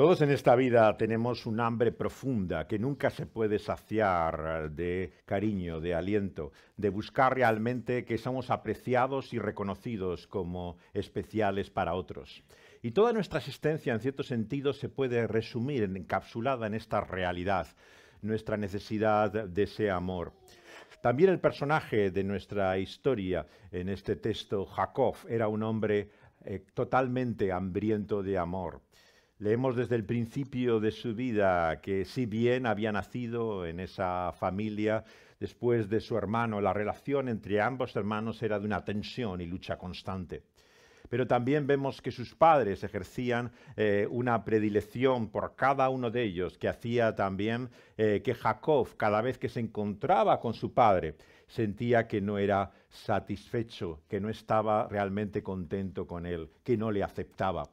Todos en esta vida tenemos un hambre profunda que nunca se puede saciar de cariño, de aliento, de buscar realmente que somos apreciados y reconocidos como especiales para otros. Y toda nuestra existencia, en cierto sentido, se puede resumir, encapsulada en esta realidad, nuestra necesidad de ese amor. También el personaje de nuestra historia en este texto, Jacob, era un hombre eh, totalmente hambriento de amor Leemos desde el principio de su vida que si bien había nacido en esa familia después de su hermano, la relación entre ambos hermanos era de una tensión y lucha constante. Pero también vemos que sus padres ejercían eh, una predilección por cada uno de ellos, que hacía también eh, que Jacob, cada vez que se encontraba con su padre, sentía que no era satisfecho, que no estaba realmente contento con él, que no le aceptaba.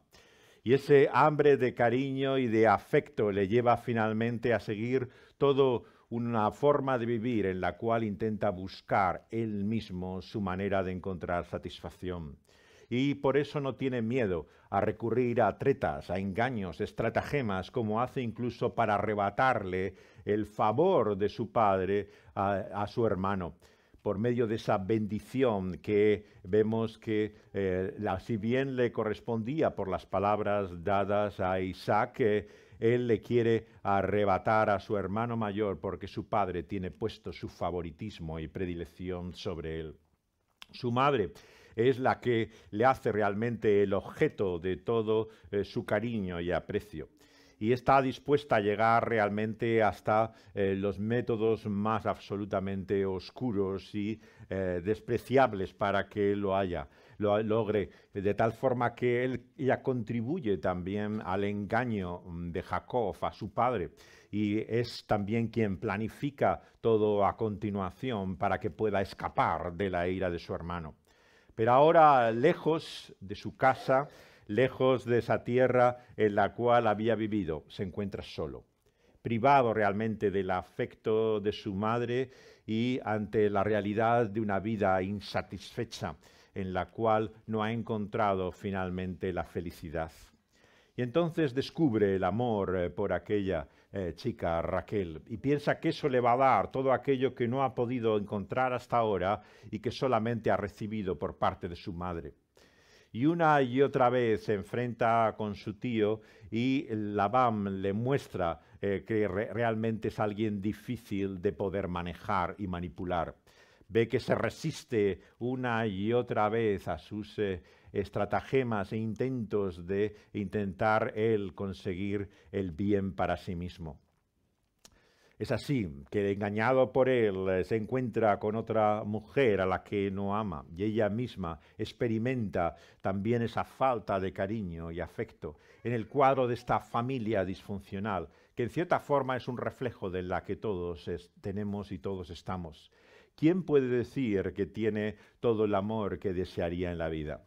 Y ese hambre de cariño y de afecto le lleva finalmente a seguir todo una forma de vivir en la cual intenta buscar él mismo su manera de encontrar satisfacción. Y por eso no tiene miedo a recurrir a tretas, a engaños, estratagemas, como hace incluso para arrebatarle el favor de su padre a su hermano por medio de esa bendición que vemos que, eh, si bien le correspondía por las palabras dadas a Isaac, él le quiere arrebatar a su hermano mayor porque su padre tiene puesto su favoritismo y predilección sobre él. Su madre es la que le hace realmente el objeto de todo eh, su cariño y aprecio y está dispuesta a llegar realmente hasta eh, los métodos más absolutamente oscuros y eh, despreciables para que lo haya lo logre, de tal forma que él, ella contribuye también al engaño de Jacob a su padre y es también quien planifica todo a continuación para que pueda escapar de la ira de su hermano. Pero ahora, lejos de su casa, lejos de esa tierra en la cual había vivido, se encuentra solo, privado realmente del afecto de su madre y ante la realidad de una vida insatisfecha en la cual no ha encontrado finalmente la felicidad. Y entonces descubre el amor eh, por aquella eh, chica Raquel y piensa que eso le va a dar todo aquello que no ha podido encontrar hasta ahora y que solamente ha recibido por parte de su madre y una y otra vez se enfrenta con su tío y Labam le muestra eh, que realmente es alguien difícil de poder manejar y manipular. Ve que se resiste una y otra vez a sus eh, estratagemas e intentos de intentar él conseguir el bien para sí mismo. Es así que, engañado por él, eh, se encuentra con otra mujer a la que no ama y ella misma experimenta también esa falta de cariño y afecto en el cuadro de esta familia disfuncional, que en cierta forma es un reflejo de la que todos tenemos y todos estamos. ¿Quién puede decir que tiene todo el amor que desearía en la vida?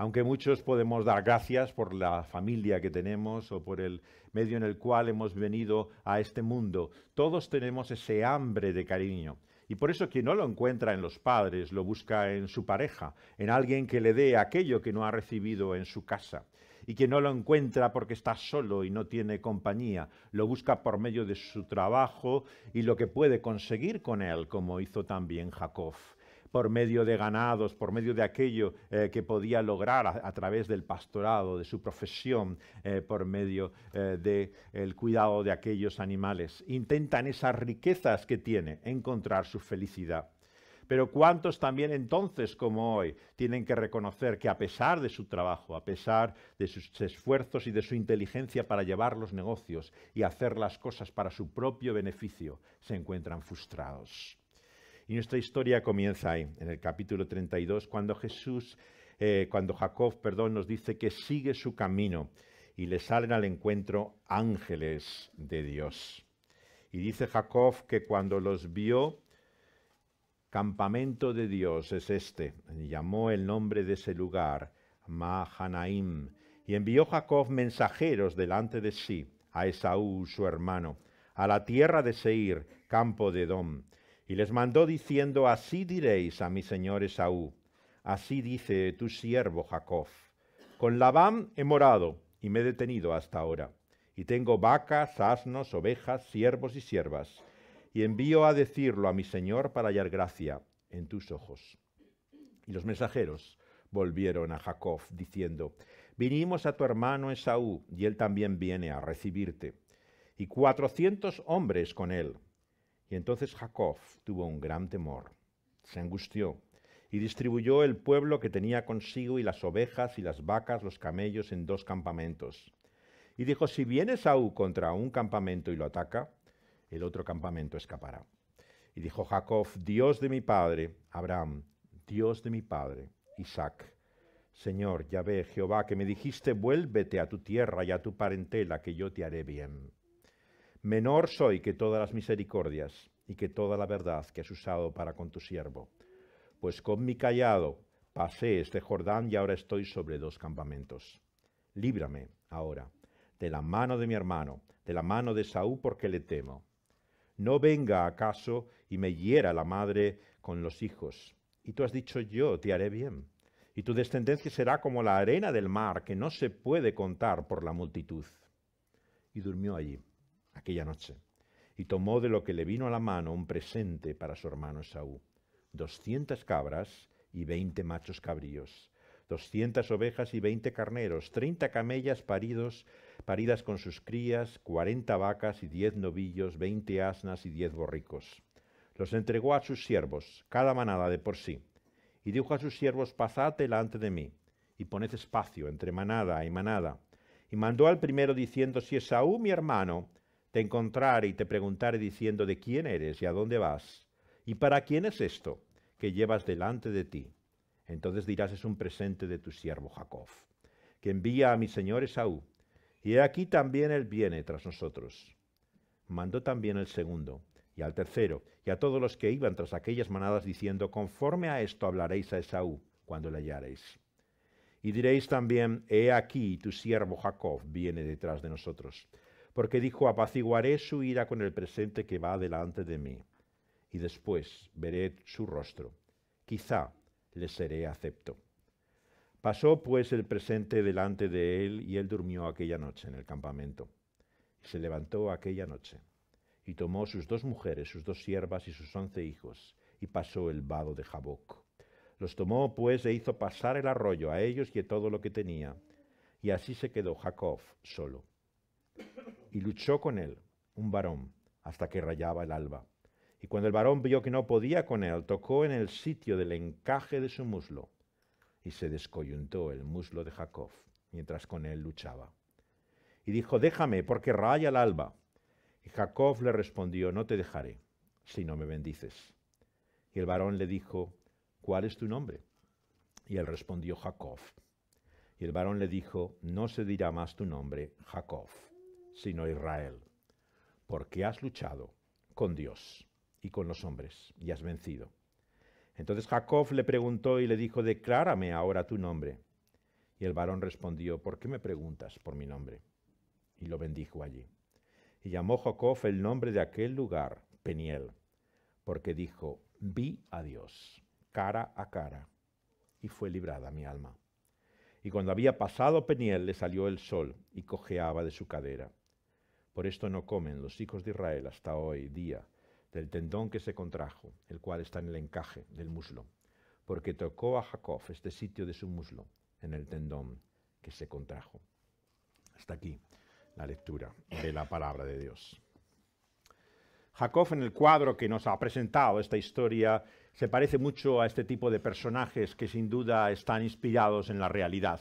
Aunque muchos podemos dar gracias por la familia que tenemos o por el medio en el cual hemos venido a este mundo, todos tenemos ese hambre de cariño. Y por eso quien no lo encuentra en los padres, lo busca en su pareja, en alguien que le dé aquello que no ha recibido en su casa. Y quien no lo encuentra porque está solo y no tiene compañía, lo busca por medio de su trabajo y lo que puede conseguir con él, como hizo también Jacob por medio de ganados, por medio de aquello eh, que podía lograr a, través del pastorado, de su profesión, eh, por medio eh, del cuidado de aquellos animales. Intentan esas riquezas que tiene, encontrar su felicidad. Pero ¿cuántos también entonces como hoy tienen que reconocer que a pesar de su trabajo, a pesar de sus esfuerzos y de su inteligencia para llevar los negocios y hacer las cosas para su propio beneficio, se encuentran frustrados? Y nuestra historia comienza ahí, en el capítulo 32, cuando Jesús, eh, cuando Jacob, perdón, nos dice que sigue su camino y le salen al encuentro ángeles de Dios. Y dice Jacob que cuando los vio, campamento de Dios es este, llamó el nombre de ese lugar Mahanaim, y envió Jacob mensajeros delante de sí a Esaú, su hermano, a la tierra de Seir, campo de Edom, y les mandó diciendo, así diréis a mi señor Esaú, así dice tu siervo Jacob, con Labán he morado y me he detenido hasta ahora, y tengo vacas, asnos, ovejas, siervos y siervas, y envío a decirlo a mi señor para hallar gracia en tus ojos. Y los mensajeros volvieron a Jacob, diciendo, vinimos a tu hermano Esaú, y él también viene a recibirte, y cuatrocientos hombres con él y entonces Jacob tuvo un gran temor, se angustió y distribuyó el pueblo que tenía consigo y las ovejas y las vacas, los camellos en dos campamentos. Y dijo, si viene Saúl contra un campamento y lo ataca, el otro campamento escapará. Y dijo Jacob, Dios de mi padre, Abraham, Dios de mi padre, Isaac, Señor, ya ve Jehová, que me dijiste, vuélvete a tu tierra y a tu parentela, que yo te haré bien. Menor soy que todas las misericordias y que toda la verdad que has usado para con tu siervo. Pues con mi callado pasé este Jordán y ahora estoy sobre dos campamentos. Líbrame ahora de la mano de mi hermano, de la mano de Saúl, porque le temo. No venga acaso y me hiera la madre con los hijos. Y tú has dicho yo, te haré bien. Y tu descendencia será como la arena del mar, que no se puede contar por la multitud. Y durmió allí aquella noche, y tomó de lo que le vino a la mano un presente para su hermano Esaú, doscientas cabras y veinte machos cabríos, doscientas ovejas y veinte carneros, treinta camellas paridos, paridas con sus crías, cuarenta vacas y diez novillos, veinte asnas y diez borricos. Los entregó a sus siervos, cada manada de por sí, y dijo a sus siervos, pasad delante de mí, y poned espacio entre manada y manada. Y mandó al primero diciendo, si es Esaú mi hermano encontrar y te preguntaré diciendo, ¿de quién eres y a dónde vas? ¿Y para quién es esto que llevas delante de ti? Entonces dirás, es un presente de tu siervo Jacob, que envía a mi señor Esaú, y he aquí también él viene tras nosotros. Mandó también el segundo, y al tercero, y a todos los que iban tras aquellas manadas, diciendo, conforme a esto hablaréis a Esaú cuando le hallaréis. Y diréis también, he aquí tu siervo Jacob viene detrás de nosotros porque dijo, apaciguaré su ira con el presente que va delante de mí, y después veré su rostro. Quizá le seré acepto. Pasó pues el presente delante de él, y él durmió aquella noche en el campamento. Y se levantó aquella noche, y tomó sus dos mujeres, sus dos siervas y sus once hijos, y pasó el vado de Jaboc. Los tomó pues e hizo pasar el arroyo a ellos y a todo lo que tenía, y así se quedó Jacob solo y luchó con él, un varón, hasta que rayaba el alba. Y cuando el varón vio que no podía con él, tocó en el sitio del encaje de su muslo, y se descoyuntó el muslo de Jacob, mientras con él luchaba. Y dijo, déjame, porque raya el alba. Y Jacob le respondió, no te dejaré, si no me bendices. Y el varón le dijo, ¿cuál es tu nombre? Y él respondió, Jacob. Y el varón le dijo, no se dirá más tu nombre, Jacob sino Israel, porque has luchado con Dios y con los hombres, y has vencido. Entonces Jacob le preguntó y le dijo, declárame ahora tu nombre. Y el varón respondió, ¿por qué me preguntas por mi nombre? Y lo bendijo allí. Y llamó Jacob el nombre de aquel lugar, Peniel, porque dijo, vi a Dios, cara a cara, y fue librada mi alma. Y cuando había pasado Peniel le salió el sol y cojeaba de su cadera. Por esto no comen los hijos de Israel hasta hoy día del tendón que se contrajo, el cual está en el encaje del muslo, porque tocó a Jacob este sitio de su muslo, en el tendón que se contrajo. Hasta aquí la lectura de la palabra de Dios. Jacob en el cuadro que nos ha presentado esta historia se parece mucho a este tipo de personajes que sin duda están inspirados en la realidad.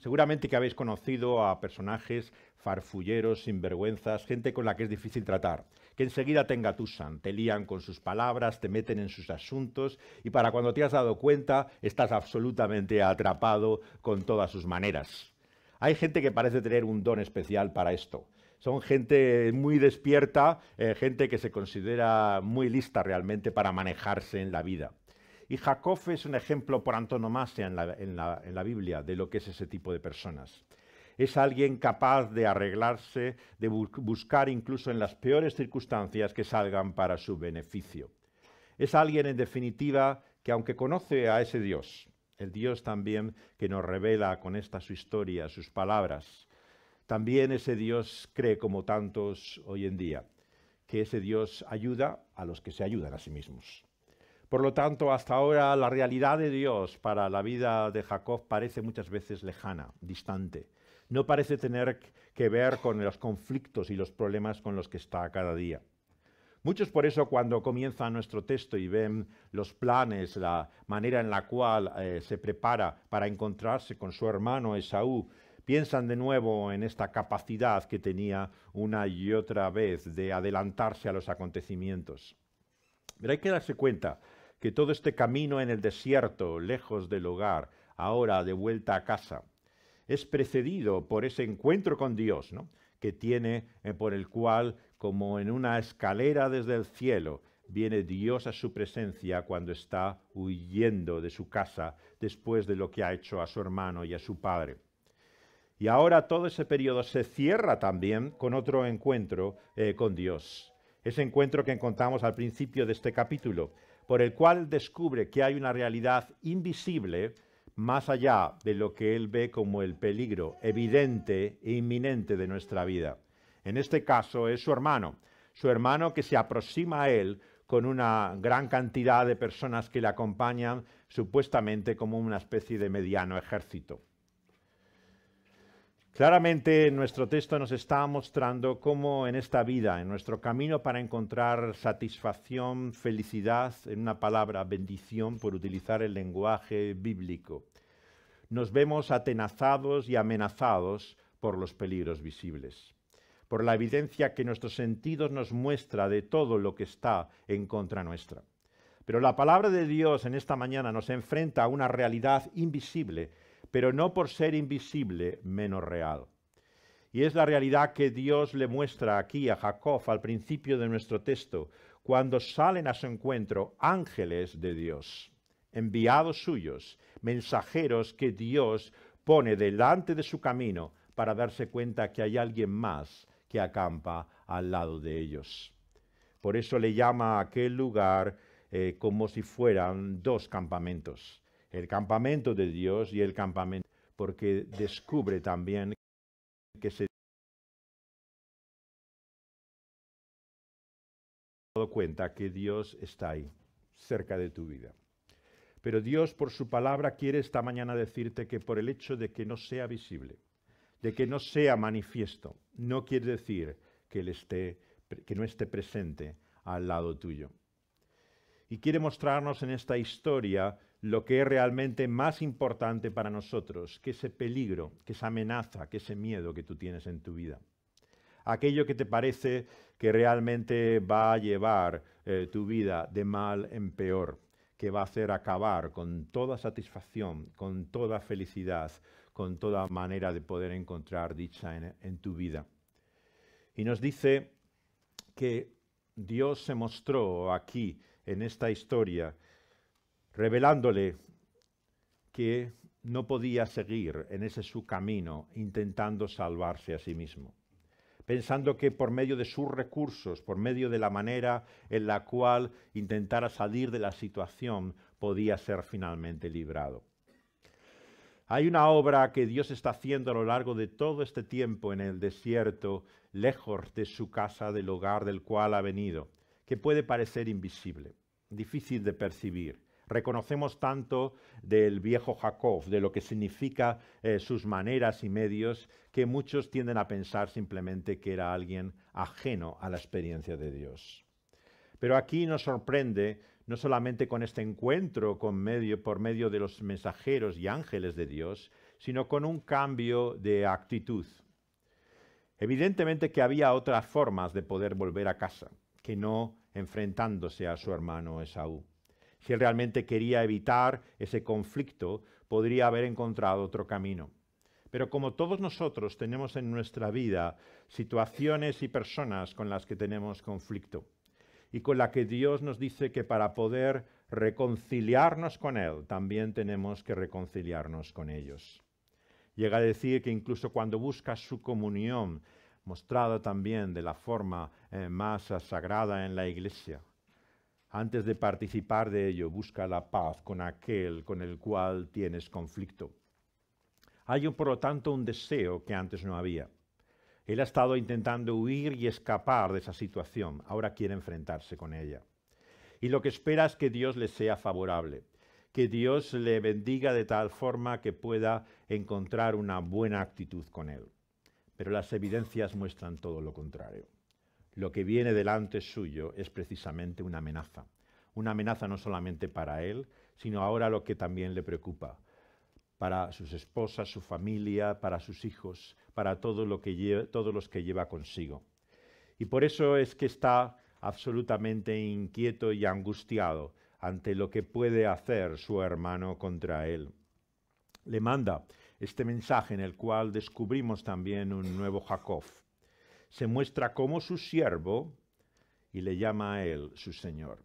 Seguramente que habéis conocido a personajes farfulleros, sinvergüenzas, gente con la que es difícil tratar, que enseguida te engatusan, te lían con sus palabras, te meten en sus asuntos y para cuando te has dado cuenta estás absolutamente atrapado con todas sus maneras. Hay gente que parece tener un don especial para esto. Son gente muy despierta, eh, gente que se considera muy lista realmente para manejarse en la vida. Y Jacob es un ejemplo por antonomasia en la, Biblia de lo que es ese tipo de personas. Es alguien capaz de arreglarse, de buscar incluso en las peores circunstancias que salgan para su beneficio. Es alguien, en definitiva, que aunque conoce a ese Dios, el Dios también que nos revela con esta su historia, sus palabras, también ese Dios cree como tantos hoy en día, que ese Dios ayuda a los que se ayudan a sí mismos. Por lo tanto, hasta ahora la realidad de Dios para la vida de Jacob parece muchas veces lejana, distante. No parece tener que ver con los conflictos y los problemas con los que está cada día. Muchos por eso cuando comienza nuestro texto y ven los planes, la manera en la cual eh, se prepara para encontrarse con su hermano Esaú, piensan de nuevo en esta capacidad que tenía una y otra vez de adelantarse a los acontecimientos. Pero hay que darse cuenta que todo este camino en el desierto, lejos del hogar, ahora de vuelta a casa, es precedido por ese encuentro con Dios, que tiene eh, por el cual, como en una escalera desde el cielo, viene Dios a su presencia cuando está huyendo de su casa después de lo que ha hecho a su hermano y a su padre. Y ahora todo ese periodo se cierra también con otro encuentro eh, con Dios. Ese encuentro que encontramos al principio de este capítulo, por el cual descubre que hay una realidad invisible más allá de lo que él ve como el peligro evidente e inminente de nuestra vida. En este caso es su hermano, su hermano que se aproxima a él con una gran cantidad de personas que le acompañan supuestamente como una especie de mediano ejército. Claramente nuestro texto nos está mostrando cómo en esta vida, en nuestro camino para encontrar satisfacción, felicidad, en una palabra, bendición, por utilizar el lenguaje bíblico, nos vemos atenazados y amenazados por los peligros visibles, por la evidencia que nuestros sentidos nos muestra de todo lo que está en contra nuestra. Pero la palabra de Dios en esta mañana nos enfrenta a una realidad invisible pero no por ser invisible menos real. Y es la realidad que Dios le muestra aquí a Jacob al principio de nuestro texto, cuando salen a su encuentro ángeles de Dios, enviados suyos, mensajeros que Dios pone delante de su camino para darse cuenta que hay alguien más que acampa al lado de ellos. Por eso le llama a aquel lugar eh, como si fueran dos campamentos el campamento de Dios y el campamento, porque descubre también que se dado cuenta que Dios está ahí, cerca de tu vida. Pero Dios, por su palabra, quiere esta mañana decirte que por el hecho de que no sea visible, de que no sea manifiesto, no quiere decir que, que no esté presente al lado tuyo. Y quiere mostrarnos en esta historia lo que es realmente más importante para nosotros, que ese peligro, que esa amenaza, que ese miedo que tú tienes en tu vida. Aquello que te parece que realmente va a llevar eh, tu vida de mal en peor, que va a hacer acabar con toda satisfacción, con toda felicidad, con toda manera de poder encontrar dicha en tu vida. Y nos dice que Dios se mostró aquí en esta historia revelándole que no podía seguir en ese su camino intentando salvarse a sí mismo, pensando que por medio de sus recursos, por medio de la manera en la cual intentara salir de la situación, podía ser finalmente librado. Hay una obra que Dios está haciendo a lo largo de todo este tiempo en el desierto, lejos de su casa, del hogar del cual ha venido, que puede parecer invisible, difícil de percibir, reconocemos tanto del viejo Jacob, de lo que significa eh, sus maneras y medios, que muchos tienden a pensar simplemente que era alguien ajeno a la experiencia de Dios. Pero aquí nos sorprende no solamente con este encuentro con medio, por medio de los mensajeros y ángeles de Dios, sino con un cambio de actitud. Evidentemente que había otras formas de poder volver a casa, que no enfrentándose a su hermano Esaú. Si él realmente quería evitar ese conflicto, podría haber encontrado otro camino. Pero como todos nosotros tenemos en nuestra vida situaciones y personas con las que tenemos conflicto y con la que Dios nos dice que para poder reconciliarnos con Él, también tenemos que reconciliarnos con ellos. Llega a decir que incluso cuando busca su comunión, mostrada también de la forma eh, más sagrada en la iglesia, antes de participar de ello, busca la paz con aquel con el cual tienes conflicto. Hay, por lo tanto, un deseo que antes no había. Él ha estado intentando huir y escapar de esa situación. Ahora quiere enfrentarse con ella. Y lo que espera es que Dios le sea favorable, que Dios le bendiga de tal forma que pueda encontrar una buena actitud con él. Pero las evidencias muestran todo lo contrario lo que viene delante suyo es precisamente una amenaza. Una amenaza no solamente para él, sino ahora lo que también le preocupa, para sus esposas, su familia, para sus hijos, para todo lo que todos los que lleva consigo. Y por eso es que está absolutamente inquieto y angustiado ante lo que puede hacer su hermano contra él. Le manda este mensaje en el cual descubrimos también un nuevo Jacob, se muestra como su siervo y le llama a él su Señor.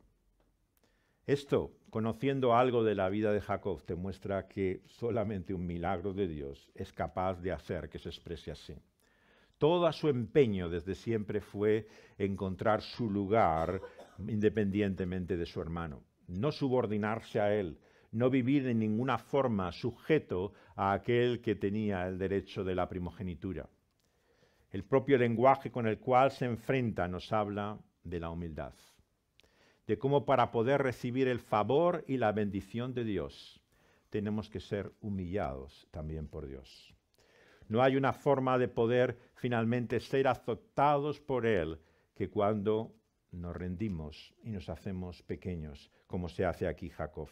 Esto, conociendo algo de la vida de Jacob, te muestra que solamente un milagro de Dios es capaz de hacer que se exprese así. Todo su empeño desde siempre fue encontrar su lugar independientemente de su hermano, no subordinarse a él, no vivir en ninguna forma sujeto a aquel que tenía el derecho de la primogenitura. El propio lenguaje con el cual se enfrenta nos habla de la humildad, de cómo para poder recibir el favor y la bendición de Dios tenemos que ser humillados también por Dios. No hay una forma de poder finalmente ser aceptados por Él que cuando nos rendimos y nos hacemos pequeños, como se hace aquí Jacob.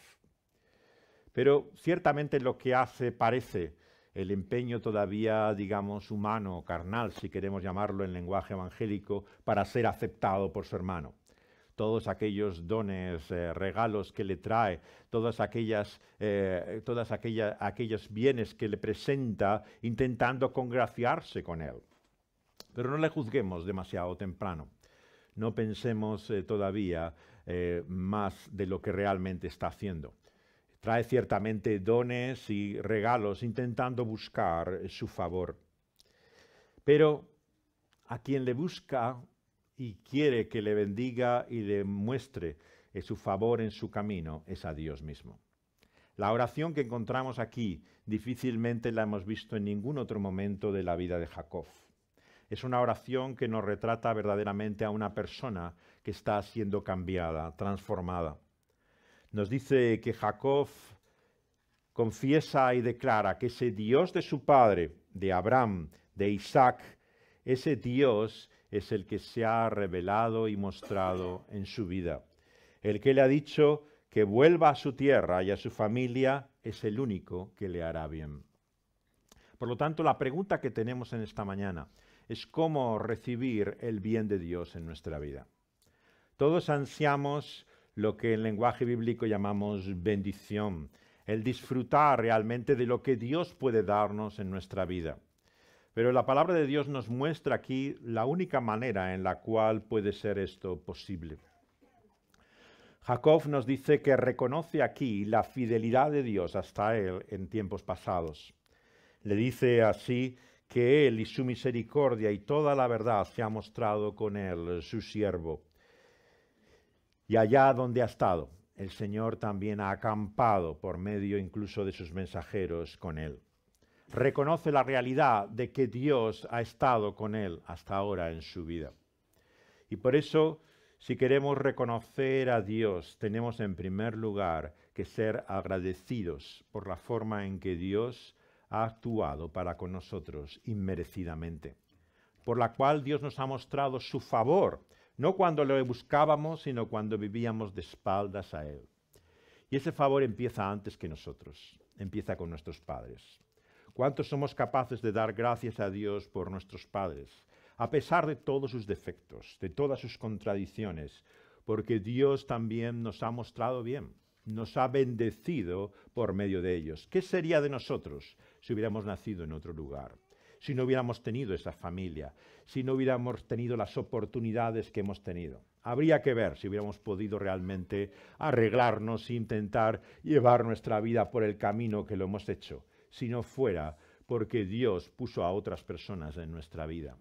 Pero ciertamente lo que hace parece el empeño todavía, digamos, humano, carnal, si queremos llamarlo en lenguaje evangélico, para ser aceptado por su hermano. Todos aquellos dones, eh, regalos que le trae, todas aquellas, eh, todas aquellos bienes que le presenta, intentando congraciarse con él. Pero no le juzguemos demasiado temprano. No pensemos eh, todavía más de lo que realmente está haciendo trae ciertamente dones y regalos intentando buscar su favor. Pero a quien le busca y quiere que le bendiga y le muestre eh, su favor en su camino es a Dios mismo. La oración que encontramos aquí difícilmente la hemos visto en ningún otro momento de la vida de Jacob. Es una oración que nos retrata verdaderamente a una persona que está siendo cambiada, transformada nos dice que Jacob confiesa y declara que ese Dios de su padre, de Abraham, de Isaac, ese Dios es el que se ha revelado y mostrado en su vida. El que le ha dicho que vuelva a su tierra y a su familia es el único que le hará bien. Por lo tanto, la pregunta que tenemos en esta mañana es cómo recibir el bien de Dios en nuestra vida. Todos ansiamos lo que en lenguaje bíblico llamamos bendición, el disfrutar realmente de lo que Dios puede darnos en nuestra vida. Pero la palabra de Dios nos muestra aquí la única manera en la cual puede ser esto posible. Jacob nos dice que reconoce aquí la fidelidad de Dios hasta él en tiempos pasados. Le dice así que él y su misericordia y toda la verdad se ha mostrado con él, su siervo. Y allá donde ha estado, el Señor también ha acampado por medio incluso de sus mensajeros con él. Reconoce la realidad de que Dios ha estado con él hasta ahora en su vida. Y por eso, si queremos reconocer a Dios, tenemos en primer lugar que ser agradecidos por la forma en que Dios ha actuado para con nosotros inmerecidamente, por la cual Dios nos ha mostrado su favor no cuando lo buscábamos, sino cuando vivíamos de espaldas a Él. Y ese favor empieza antes que nosotros, empieza con nuestros padres. ¿Cuántos somos capaces de dar gracias a Dios por nuestros padres, a pesar de todos sus defectos, de todas sus contradicciones? Porque Dios también nos ha mostrado bien, nos ha bendecido por medio de ellos. ¿Qué sería de nosotros si hubiéramos nacido en otro lugar? si no hubiéramos tenido esa familia, si no hubiéramos tenido las oportunidades que hemos tenido. Habría que ver si hubiéramos podido realmente arreglarnos, e intentar llevar nuestra vida por el camino que lo hemos hecho, si no fuera porque Dios puso a otras personas en nuestra vida.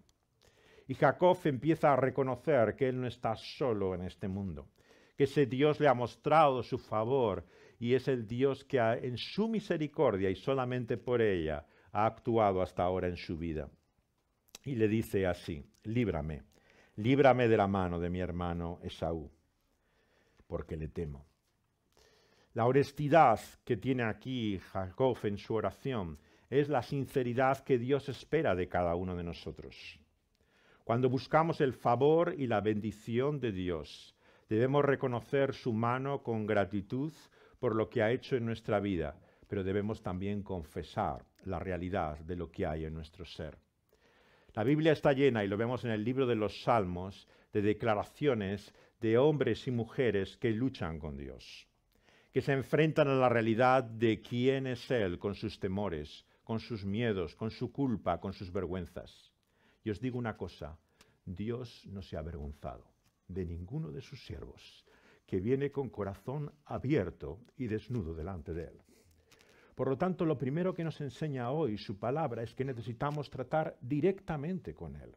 Y Jacob empieza a reconocer que él no está solo en este mundo, que ese Dios le ha mostrado su favor y es el Dios que en su misericordia y solamente por ella ha actuado hasta ahora en su vida. Y le dice así, líbrame, líbrame de la mano de mi hermano Esaú, porque le temo. La honestidad que tiene aquí Jacob en su oración es la sinceridad que Dios espera de cada uno de nosotros. Cuando buscamos el favor y la bendición de Dios, debemos reconocer su mano con gratitud por lo que ha hecho en nuestra vida, pero debemos también confesar la realidad de lo que hay en nuestro ser. La Biblia está llena, y lo vemos en el libro de los Salmos, de declaraciones de hombres y mujeres que luchan con Dios, que se enfrentan a la realidad de quién es Él con sus temores, con sus miedos, con su culpa, con sus vergüenzas. Y os digo una cosa, Dios no se ha avergonzado de ninguno de sus siervos, que viene con corazón abierto y desnudo delante de Él. Por lo tanto, lo primero que nos enseña hoy su palabra es que necesitamos tratar directamente con Él.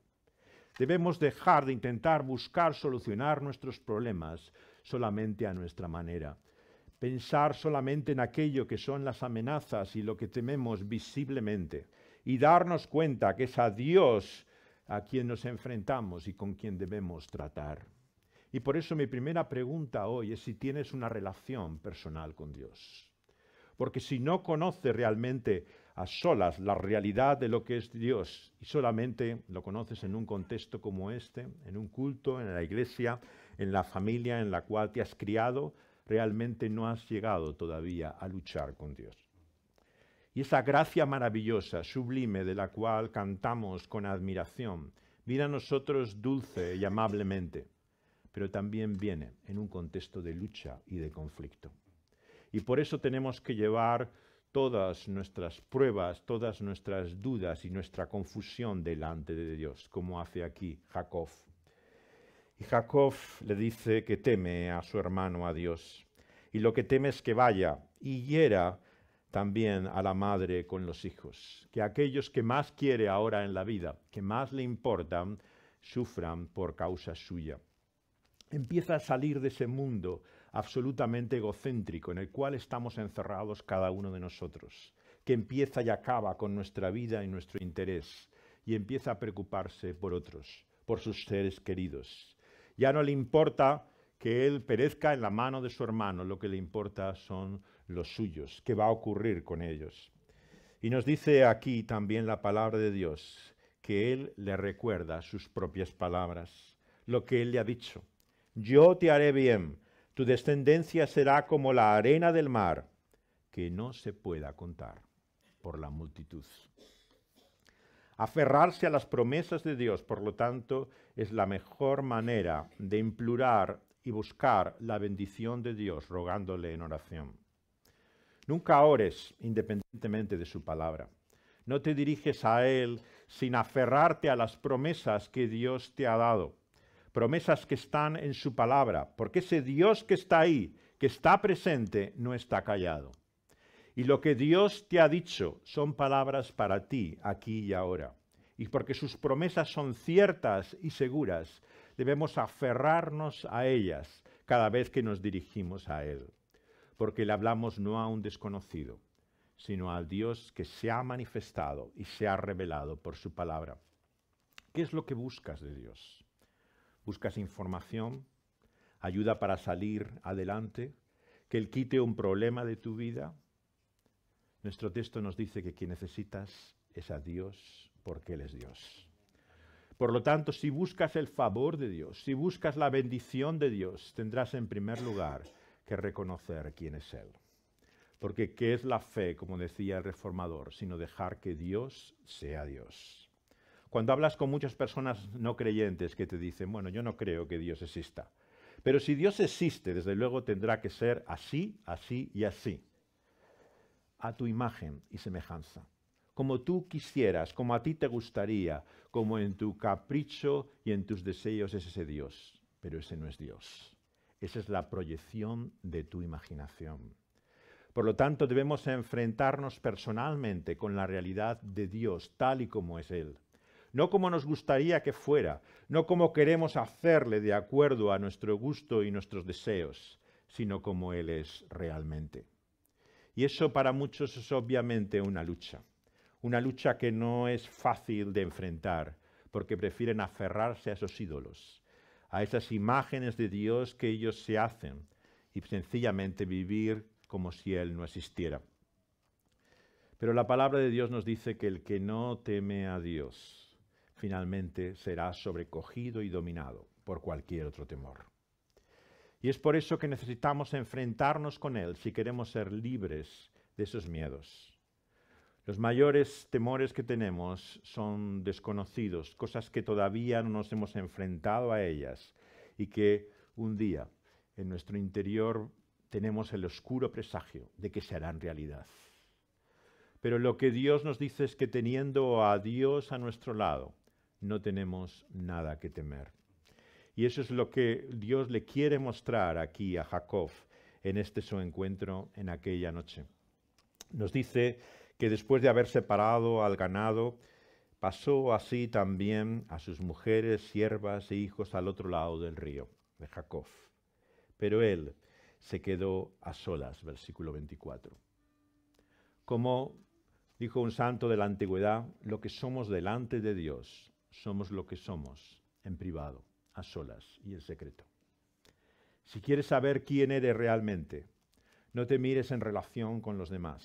Debemos dejar de intentar buscar solucionar nuestros problemas solamente a nuestra manera. Pensar solamente en aquello que son las amenazas y lo que tememos visiblemente. Y darnos cuenta que es a Dios a quien nos enfrentamos y con quien debemos tratar. Y por eso mi primera pregunta hoy es si tienes una relación personal con Dios. Porque si no conoces realmente a solas la realidad de lo que es Dios y solamente lo conoces en un contexto como este, en un culto, en la iglesia, en la familia en la cual te has criado, realmente no has llegado todavía a luchar con Dios. Y esa gracia maravillosa, sublime, de la cual cantamos con admiración, viene a nosotros dulce y amablemente, pero también viene en un contexto de lucha y de conflicto. Y por eso tenemos que llevar todas nuestras pruebas, todas nuestras dudas y nuestra confusión delante de Dios, como hace aquí Jacob. Y Jacob le dice que teme a su hermano, a Dios. Y lo que teme es que vaya y hiera también a la madre con los hijos. Que aquellos que más quiere ahora en la vida, que más le importan, sufran por causa suya. Empieza a salir de ese mundo absolutamente egocéntrico en el cual estamos encerrados cada uno de nosotros, que empieza y acaba con nuestra vida y nuestro interés, y empieza a preocuparse por otros, por sus seres queridos. Ya no le importa que él perezca en la mano de su hermano, lo que le importa son los suyos, qué va a ocurrir con ellos. Y nos dice aquí también la palabra de Dios, que él le recuerda sus propias palabras, lo que él le ha dicho. Yo te haré bien, tu descendencia será como la arena del mar, que no se pueda contar por la multitud. Aferrarse a las promesas de Dios, por lo tanto, es la mejor manera de implorar y buscar la bendición de Dios rogándole en oración. Nunca ores independientemente de su palabra. No te diriges a Él sin aferrarte a las promesas que Dios te ha dado promesas que están en su palabra, porque ese Dios que está ahí, que está presente, no está callado. Y lo que Dios te ha dicho son palabras para ti, aquí y ahora. Y porque sus promesas son ciertas y seguras, debemos aferrarnos a ellas cada vez que nos dirigimos a Él. Porque le hablamos no a un desconocido, sino al Dios que se ha manifestado y se ha revelado por su palabra. ¿Qué es lo que buscas de Dios? buscas información, ayuda para salir adelante, que Él quite un problema de tu vida. Nuestro texto nos dice que quien necesitas es a Dios porque Él es Dios. Por lo tanto, si buscas el favor de Dios, si buscas la bendición de Dios, tendrás en primer lugar que reconocer quién es Él. Porque ¿qué es la fe, como decía el reformador, sino dejar que Dios sea Dios? Cuando hablas con muchas personas no creyentes que te dicen, bueno, yo no creo que Dios exista. Pero si Dios existe, desde luego tendrá que ser así, así y así. A tu imagen y semejanza. Como tú quisieras, como a ti te gustaría, como en tu capricho y en tus deseos es ese Dios. Pero ese no es Dios. Esa es la proyección de tu imaginación. Por lo tanto, debemos enfrentarnos personalmente con la realidad de Dios tal y como es Él no como nos gustaría que fuera, no como queremos hacerle de acuerdo a nuestro gusto y nuestros deseos, sino como Él es realmente. Y eso para muchos es obviamente una lucha, una lucha que no es fácil de enfrentar, porque prefieren aferrarse a esos ídolos, a esas imágenes de Dios que ellos se hacen, y sencillamente vivir como si Él no existiera. Pero la palabra de Dios nos dice que el que no teme a Dios, finalmente será sobrecogido y dominado por cualquier otro temor. Y es por eso que necesitamos enfrentarnos con Él si queremos ser libres de esos miedos. Los mayores temores que tenemos son desconocidos, cosas que todavía no nos hemos enfrentado a ellas y que un día en nuestro interior tenemos el oscuro presagio de que se harán realidad. Pero lo que Dios nos dice es que teniendo a Dios a nuestro lado, no tenemos nada que temer. Y eso es lo que Dios le quiere mostrar aquí a Jacob en este su encuentro en aquella noche. Nos dice que después de haber separado al ganado, pasó así también a sus mujeres, siervas e hijos al otro lado del río, de Jacob. Pero él se quedó a solas, versículo 24. Como dijo un santo de la antigüedad, lo que somos delante de Dios somos lo que somos, en privado, a solas y en secreto. Si quieres saber quién eres realmente, no te mires en relación con los demás.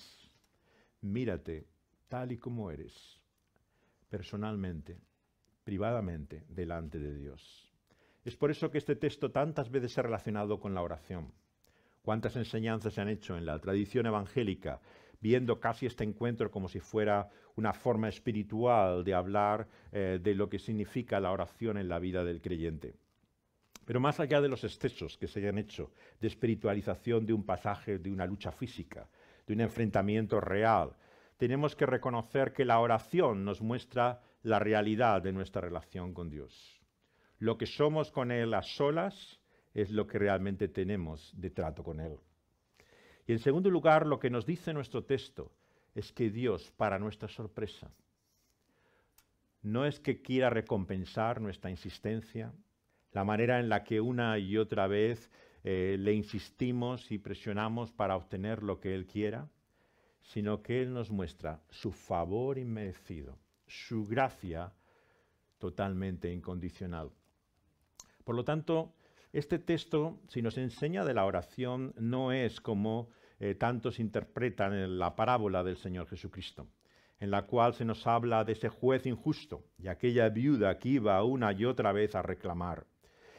Mírate tal y como eres, personalmente, privadamente, delante de Dios. Es por eso que este texto tantas veces se ha relacionado con la oración. Cuántas enseñanzas se han hecho en la tradición evangélica viendo casi este encuentro como si fuera una forma espiritual de hablar eh, de lo que significa la oración en la vida del creyente. Pero más allá de los excesos que se hayan hecho de espiritualización de un pasaje, de una lucha física, de un enfrentamiento real, tenemos que reconocer que la oración nos muestra la realidad de nuestra relación con Dios. Lo que somos con Él a solas es lo que realmente tenemos de trato con Él. Y en segundo lugar, lo que nos dice nuestro texto es que Dios, para nuestra sorpresa, no es que quiera recompensar nuestra insistencia, la manera en la que una y otra vez eh, le insistimos y presionamos para obtener lo que Él quiera, sino que Él nos muestra su favor inmerecido, su gracia totalmente incondicional. Por lo tanto, este texto, si nos enseña de la oración, no es como eh, tantos interpretan en la parábola del Señor Jesucristo, en la cual se nos habla de ese juez injusto y aquella viuda que iba una y otra vez a reclamar.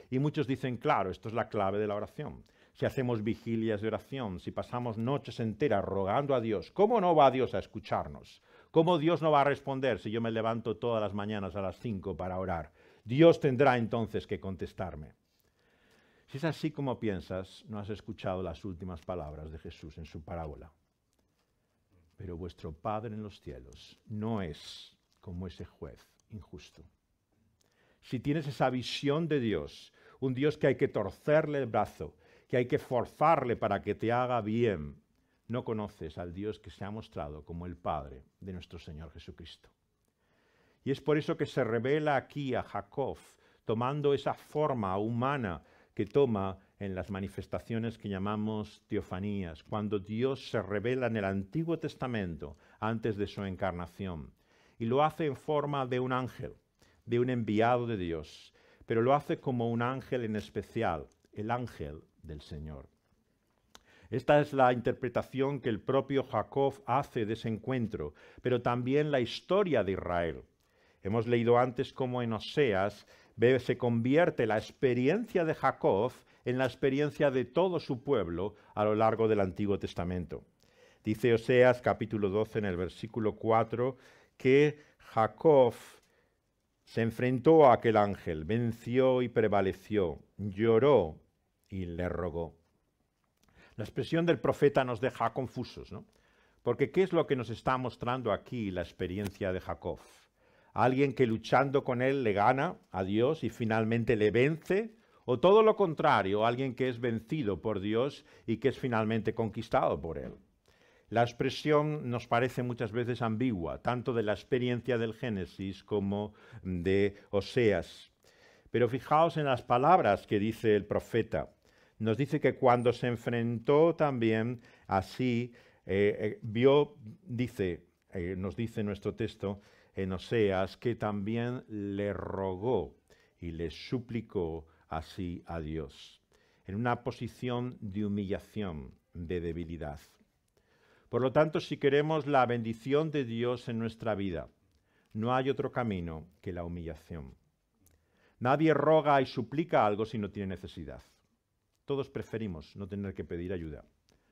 Y muchos dicen, claro, esto es la clave de la oración. Si hacemos vigilias de oración, si pasamos noches enteras rogando a Dios, ¿cómo no va Dios a escucharnos? ¿Cómo Dios no va a responder si yo me levanto todas las mañanas a las cinco para orar? Dios tendrá entonces que contestarme. Si es así como piensas, no has escuchado las últimas palabras de Jesús en su parábola. Pero vuestro Padre en los cielos no es como ese juez injusto. Si tienes esa visión de Dios, un Dios que hay que torcerle el brazo, que hay que forzarle para que te haga bien, no conoces al Dios que se ha mostrado como el Padre de nuestro Señor Jesucristo. Y es por eso que se revela aquí a Jacob, tomando esa forma humana que toma en las manifestaciones que llamamos teofanías, cuando Dios se revela en el Antiguo Testamento antes de su encarnación. Y lo hace en forma de un ángel, de un enviado de Dios, pero lo hace como un ángel en especial, el ángel del Señor. Esta es la interpretación que el propio Jacob hace de ese encuentro, pero también la historia de Israel. Hemos leído antes cómo en Oseas se convierte la experiencia de Jacob en la experiencia de todo su pueblo a lo largo del Antiguo Testamento. Dice Oseas capítulo 12 en el versículo 4 que Jacob se enfrentó a aquel ángel, venció y prevaleció, lloró y le rogó. La expresión del profeta nos deja confusos, ¿no? Porque ¿qué es lo que nos está mostrando aquí la experiencia de Jacob? alguien que luchando con él le gana a Dios y finalmente le vence, o todo lo contrario, alguien que es vencido por Dios y que es finalmente conquistado por él. La expresión nos parece muchas veces ambigua, tanto de la experiencia del Génesis como de Oseas. Pero fijaos en las palabras que dice el profeta. Nos dice que cuando se enfrentó también así, eh, eh, vio, dice, eh, nos dice nuestro texto, en Oseas, que también le rogó y le suplicó así a Dios, en una posición de humillación, de debilidad. Por lo tanto, si queremos la bendición de Dios en nuestra vida, no hay otro camino que la humillación. Nadie roga y suplica algo si no tiene necesidad. Todos preferimos no tener que pedir ayuda,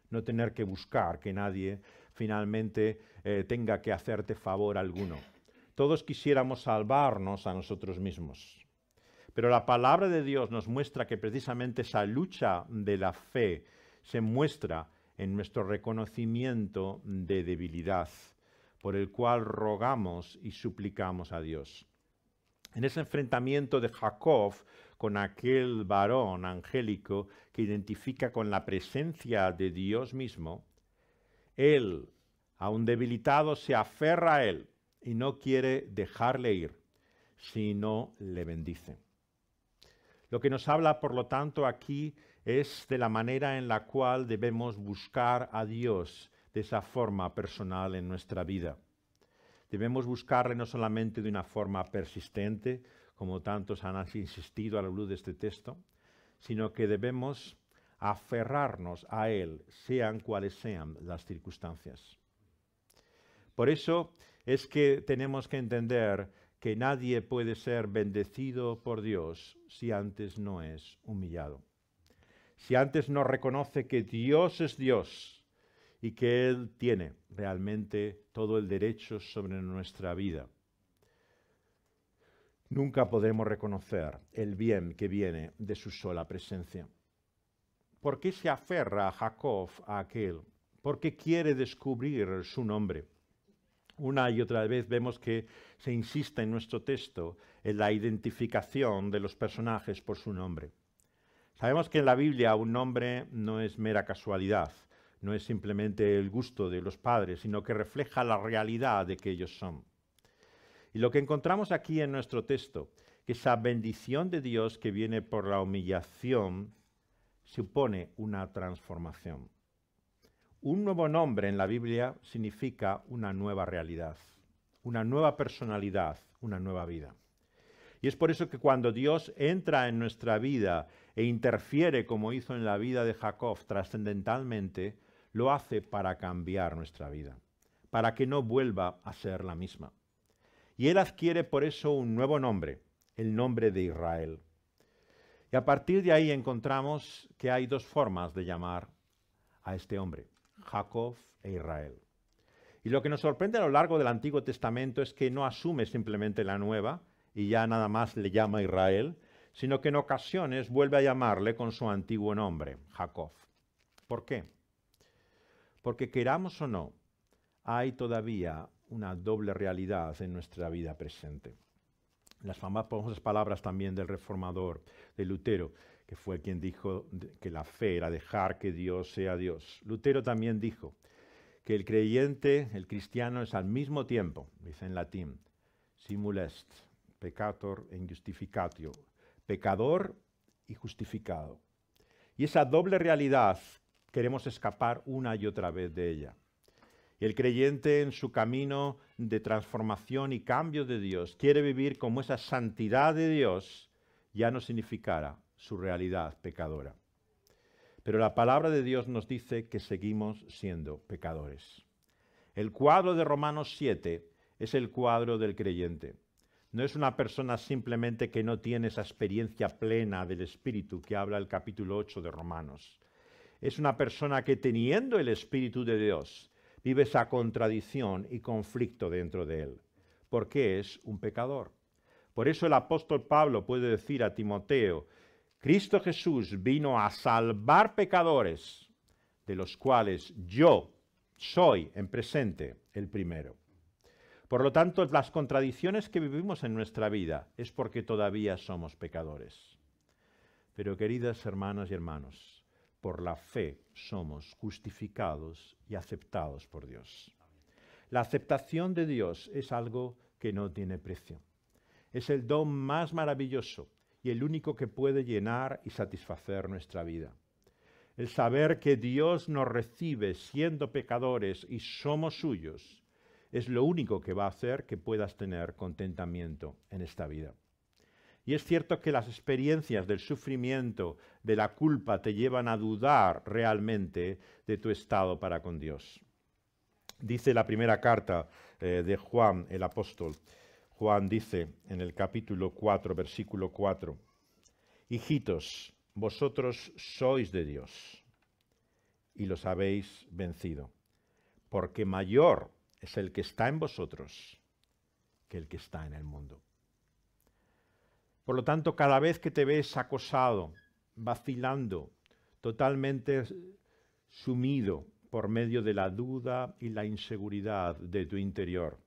no tener que buscar que nadie finalmente eh, tenga que hacerte favor alguno. Todos quisiéramos salvarnos a nosotros mismos. Pero la palabra de Dios nos muestra que precisamente esa lucha de la fe se muestra en nuestro reconocimiento de debilidad, por el cual rogamos y suplicamos a Dios. En ese enfrentamiento de Jacob con aquel varón angélico que identifica con la presencia de Dios mismo, él, aún debilitado, se aferra a él y no quiere dejarle ir, sino le bendice. Lo que nos habla, por lo tanto, aquí es de la manera en la cual debemos buscar a Dios de esa forma personal en nuestra vida. Debemos buscarle no solamente de una forma persistente, como tantos han insistido a la luz de este texto, sino que debemos aferrarnos a Él, sean cuales sean las circunstancias. Por eso es que tenemos que entender que nadie puede ser bendecido por Dios si antes no es humillado. Si antes no reconoce que Dios es Dios y que Él tiene realmente todo el derecho sobre nuestra vida. Nunca podremos reconocer el bien que viene de su sola presencia. ¿Por qué se aferra Jacob a aquel? ¿Por qué quiere descubrir su nombre? una y otra vez vemos que se insiste en nuestro texto en la identificación de los personajes por su nombre. Sabemos que en la Biblia un nombre no es mera casualidad, no es simplemente el gusto de los padres, sino que refleja la realidad de que ellos son. Y lo que encontramos aquí en nuestro texto, que esa bendición de Dios que viene por la humillación supone una transformación. Un nuevo nombre en la Biblia significa una nueva realidad, una nueva personalidad, una nueva vida. Y es por eso que cuando Dios entra en nuestra vida e interfiere como hizo en la vida de Jacob trascendentalmente, lo hace para cambiar nuestra vida, para que no vuelva a ser la misma. Y él adquiere por eso un nuevo nombre, el nombre de Israel. Y a partir de ahí encontramos que hay dos formas de llamar a este hombre. Jacob e Israel. Y lo que nos sorprende a lo largo del Antiguo Testamento es que no asume simplemente la nueva y ya nada más le llama Israel, sino que en ocasiones vuelve a llamarle con su antiguo nombre, Jacob. ¿Por qué? Porque queramos o no, hay todavía una doble realidad en nuestra vida presente. Las famosas palabras también del reformador, de Lutero, que fue quien dijo que la fe era dejar que Dios sea Dios. Lutero también dijo que el creyente, el cristiano, es al mismo tiempo, dice en latín, simul est, peccator injustificatio, pecador y justificado. Y esa doble realidad queremos escapar una y otra vez de ella. El creyente en su camino de transformación y cambio de Dios quiere vivir como esa santidad de Dios ya no significara su realidad pecadora. Pero la palabra de Dios nos dice que seguimos siendo pecadores. El cuadro de Romanos 7 es el cuadro del creyente. No es una persona simplemente que no tiene esa experiencia plena del Espíritu que habla el capítulo 8 de Romanos. Es una persona que teniendo el Espíritu de Dios vive esa contradicción y conflicto dentro de él, porque es un pecador. Por eso el apóstol Pablo puede decir a Timoteo, Cristo Jesús vino a salvar pecadores, de los cuales yo soy en presente el primero. Por lo tanto, las contradicciones que vivimos en nuestra vida es porque todavía somos pecadores. Pero queridas hermanas y hermanos, por la fe somos justificados y aceptados por Dios. La aceptación de Dios es algo que no tiene precio. Es el don más maravilloso y el único que puede llenar y satisfacer nuestra vida. El saber que Dios nos recibe siendo pecadores y somos suyos es lo único que va a hacer que puedas tener contentamiento en esta vida. Y es cierto que las experiencias del sufrimiento, de la culpa, te llevan a dudar realmente de tu estado para con Dios. Dice la primera carta eh, de Juan el apóstol, Juan dice en el capítulo 4, versículo 4, Hijitos, vosotros sois de Dios y los habéis vencido, porque mayor es el que está en vosotros que el que está en el mundo. Por lo tanto, cada vez que te ves acosado, vacilando, totalmente sumido por medio de la duda y la inseguridad de tu interior,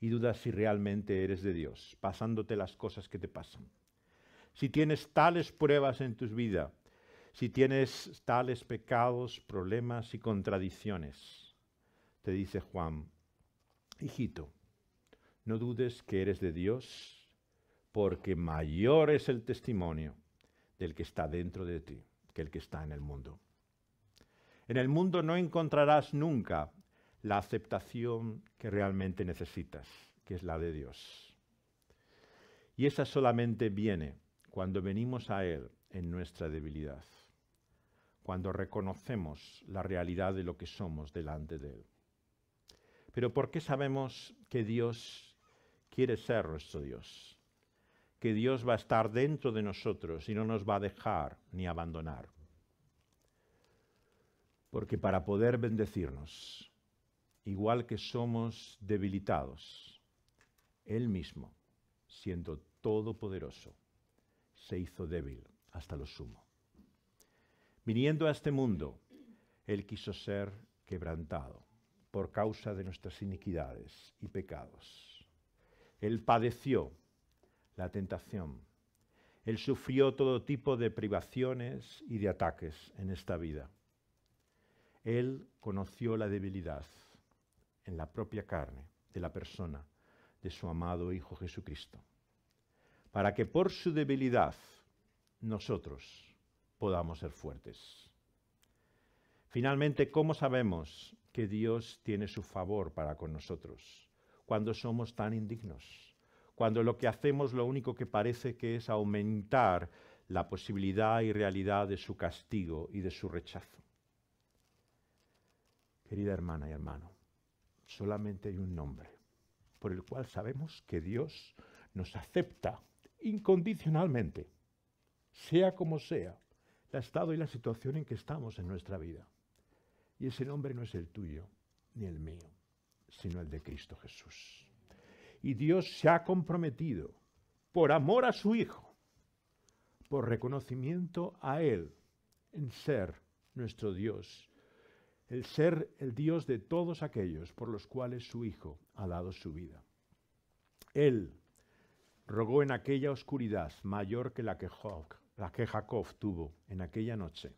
y dudas si realmente eres de Dios, pasándote las cosas que te pasan. Si tienes tales pruebas en tu vida, si tienes tales pecados, problemas y contradicciones, te dice Juan, hijito, no dudes que eres de Dios, porque mayor es el testimonio del que está dentro de ti que el que está en el mundo. En el mundo no encontrarás nunca la aceptación que realmente necesitas, que es la de Dios. Y esa solamente viene cuando venimos a Él en nuestra debilidad, cuando reconocemos la realidad de lo que somos delante de Él. Pero ¿por qué sabemos que Dios quiere ser nuestro Dios? Que Dios va a estar dentro de nosotros y no nos va a dejar ni abandonar. Porque para poder bendecirnos igual que somos debilitados, Él mismo, siendo todopoderoso, se hizo débil hasta lo sumo. Viniendo a este mundo, Él quiso ser quebrantado por causa de nuestras iniquidades y pecados. Él padeció la tentación. Él sufrió todo tipo de privaciones y de ataques en esta vida. Él conoció la debilidad en la propia carne de la persona de su amado Hijo Jesucristo, para que por su debilidad nosotros podamos ser fuertes. Finalmente, ¿cómo sabemos que Dios tiene su favor para con nosotros cuando somos tan indignos? Cuando lo que hacemos lo único que parece que es aumentar la posibilidad y realidad de su castigo y de su rechazo. Querida hermana y hermano, solamente hay un nombre por el cual sabemos que Dios nos acepta incondicionalmente, sea como sea, el estado y la situación en que estamos en nuestra vida. Y ese nombre no es el tuyo ni el mío, sino el de Cristo Jesús. Y Dios se ha comprometido, por amor a su Hijo, por reconocimiento a Él, en ser nuestro Dios el ser el Dios de todos aquellos por los cuales su Hijo ha dado su vida. Él rogó en aquella oscuridad mayor que la que, Jacob tuvo en aquella noche,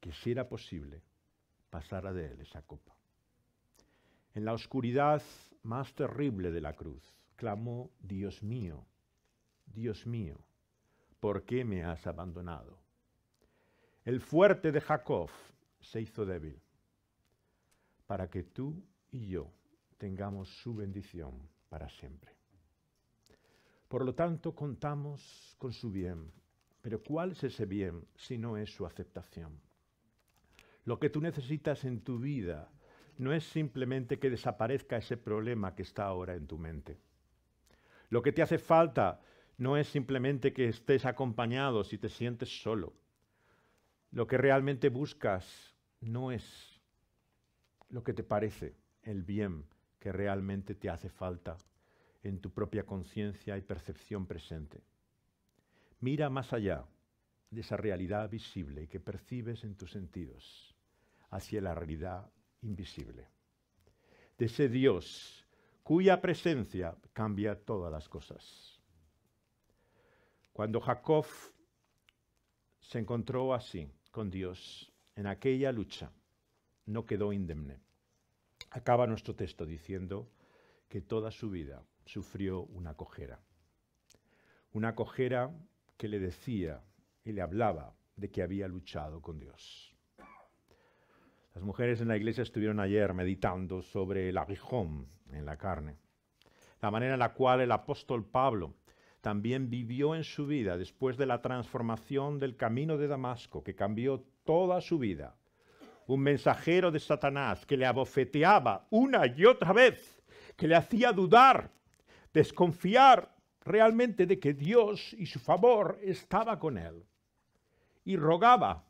que si era posible pasara de él esa copa. En la oscuridad más terrible de la cruz, clamó, Dios mío, Dios mío, ¿por qué me has abandonado? El fuerte de Jacob se hizo débil para que tú y yo tengamos su bendición para siempre. Por lo tanto, contamos con su bien, pero ¿cuál es ese bien si no es su aceptación? Lo que tú necesitas en tu vida no es simplemente que desaparezca ese problema que está ahora en tu mente. Lo que te hace falta no es simplemente que estés acompañado si te sientes solo. Lo que realmente buscas no es lo que te parece el bien que realmente te hace falta en tu propia conciencia y percepción presente. Mira más allá de esa realidad visible que percibes en tus sentidos, hacia la realidad invisible, de ese Dios cuya presencia cambia todas las cosas. Cuando Jacob se encontró así con Dios en aquella lucha, no quedó indemne. Acaba nuestro texto diciendo que toda su vida sufrió una cojera. Una cojera que le decía y le hablaba de que había luchado con Dios. Las mujeres en la iglesia estuvieron ayer meditando sobre el aguijón en la carne, la manera en la cual el apóstol Pablo también vivió en su vida después de la transformación del camino de Damasco, que cambió toda su vida un mensajero de Satanás que le abofeteaba una y otra vez, que le hacía dudar, desconfiar realmente de que Dios y su favor estaba con él. Y rogaba,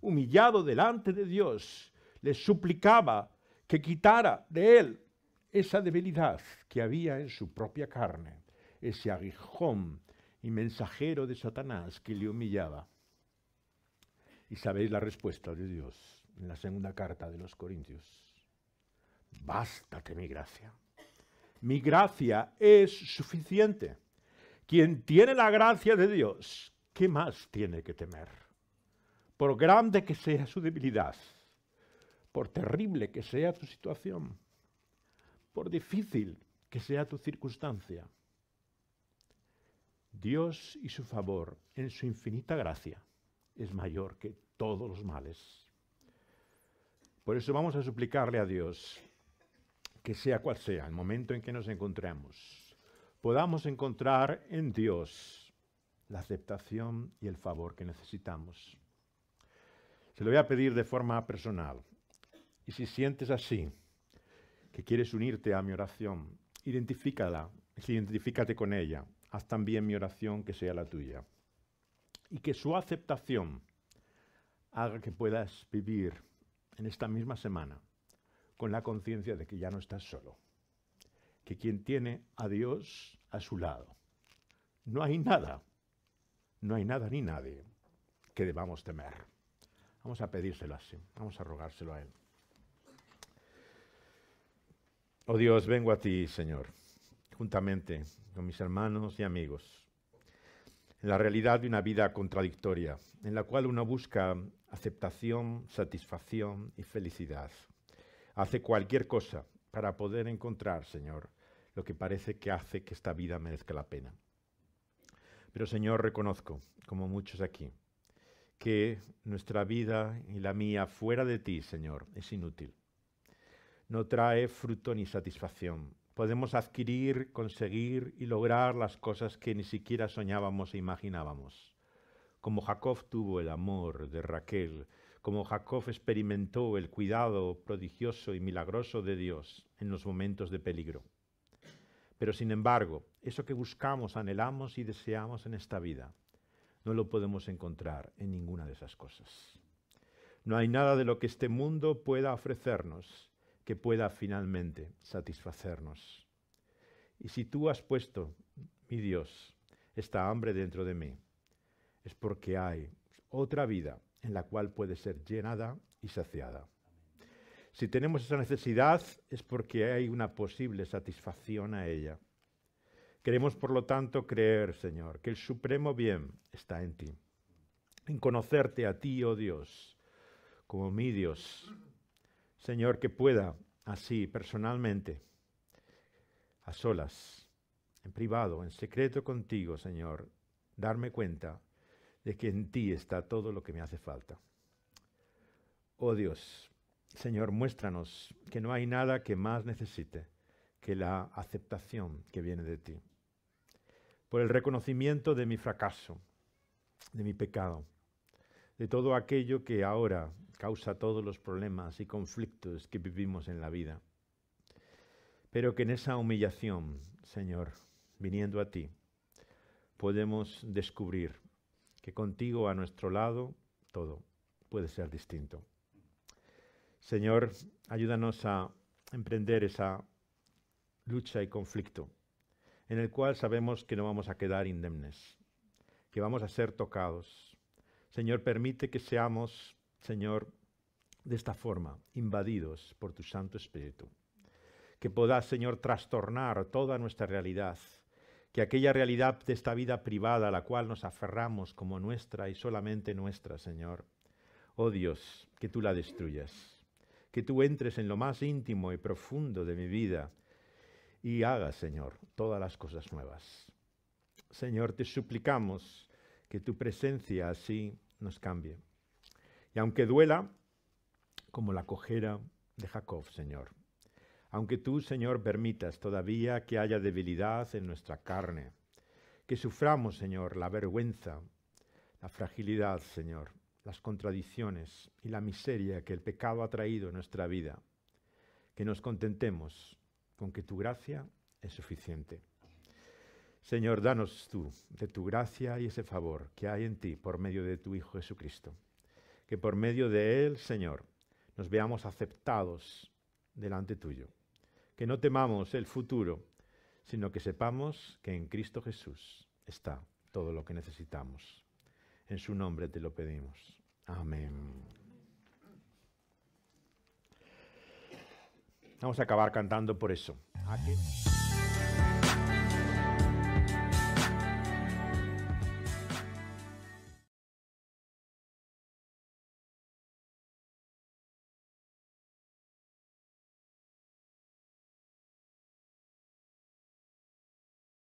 humillado delante de Dios, le suplicaba que quitara de él esa debilidad que había en su propia carne, ese aguijón y mensajero de Satanás que le humillaba. Y sabéis la respuesta de Dios en la segunda carta de los Corintios. Bástate mi gracia. Mi gracia es suficiente. Quien tiene la gracia de Dios, ¿qué más tiene que temer? Por grande que sea su debilidad, por terrible que sea su situación, por difícil que sea tu circunstancia, Dios y su favor en su infinita gracia es mayor que todos los males. Por eso vamos a suplicarle a Dios que sea cual sea el momento en que nos encontremos, podamos encontrar en Dios la aceptación y el favor que necesitamos. Se lo voy a pedir de forma personal. Y si sientes así, que quieres unirte a mi oración, identifícala, identifícate con ella. Haz también mi oración que sea la tuya. Y que su aceptación haga que puedas vivir en esta misma semana con la conciencia de que ya no estás solo, que quien tiene a Dios a su lado, no hay nada, no hay nada ni nadie que debamos temer. Vamos a pedírselo así, vamos a rogárselo a Él. Oh Dios, vengo a ti, Señor, juntamente con mis hermanos y amigos en la realidad de una vida contradictoria, en la cual uno busca aceptación, satisfacción y felicidad. Hace cualquier cosa para poder encontrar, Señor, lo que parece que hace que esta vida merezca la pena. Pero, Señor, reconozco, como muchos aquí, que nuestra vida y la mía fuera de ti, Señor, es inútil. No trae fruto ni satisfacción, podemos adquirir, conseguir y lograr las cosas que ni siquiera soñábamos e imaginábamos. Como Jacob tuvo el amor de Raquel, como Jacob experimentó el cuidado prodigioso y milagroso de Dios en los momentos de peligro. Pero sin embargo, eso que buscamos, anhelamos y deseamos en esta vida, no lo podemos encontrar en ninguna de esas cosas. No hay nada de lo que este mundo pueda ofrecernos que pueda finalmente satisfacernos. Y si tú has puesto, mi Dios, esta hambre dentro de mí, es porque hay otra vida en la cual puede ser llenada y saciada. Si tenemos esa necesidad es porque hay una posible satisfacción a ella. Queremos, por lo tanto, creer, Señor, que el supremo bien está en ti, en conocerte a ti, oh Dios, como mi Dios, Señor, que pueda así personalmente, a solas, en privado, en secreto contigo, Señor, darme cuenta de que en ti está todo lo que me hace falta. Oh Dios, Señor, muéstranos que no hay nada que más necesite que la aceptación que viene de ti. Por el reconocimiento de mi fracaso, de mi pecado, de todo aquello que ahora causa todos los problemas y conflictos que vivimos en la vida. Pero que en esa humillación, Señor, viniendo a ti, podemos descubrir que contigo a nuestro lado todo puede ser distinto. Señor, ayúdanos a emprender esa lucha y conflicto en el cual sabemos que no vamos a quedar indemnes, que vamos a ser tocados. Señor, permite que seamos Señor, de esta forma, invadidos por tu Santo Espíritu. Que puedas, Señor, trastornar toda nuestra realidad, que aquella realidad de esta vida privada a la cual nos aferramos como nuestra y solamente nuestra, Señor, oh Dios, que tú la destruyas, que tú entres en lo más íntimo y profundo de mi vida y hagas, Señor, todas las cosas nuevas. Señor, te suplicamos que tu presencia así nos cambie aunque duela, como la cojera de Jacob, Señor. Aunque tú, Señor, permitas todavía que haya debilidad en nuestra carne, que suframos, Señor, la vergüenza, la fragilidad, Señor, las contradicciones y la miseria que el pecado ha traído en nuestra vida, que nos contentemos con que tu gracia es suficiente. Señor, danos tú de tu gracia y ese favor que hay en ti por medio de tu Hijo Jesucristo que por medio de él, Señor, nos veamos aceptados delante tuyo. Que no temamos el futuro, sino que sepamos que en Cristo Jesús está todo lo que necesitamos. En su nombre te lo pedimos. Amén. Vamos a acabar cantando por eso. Ah,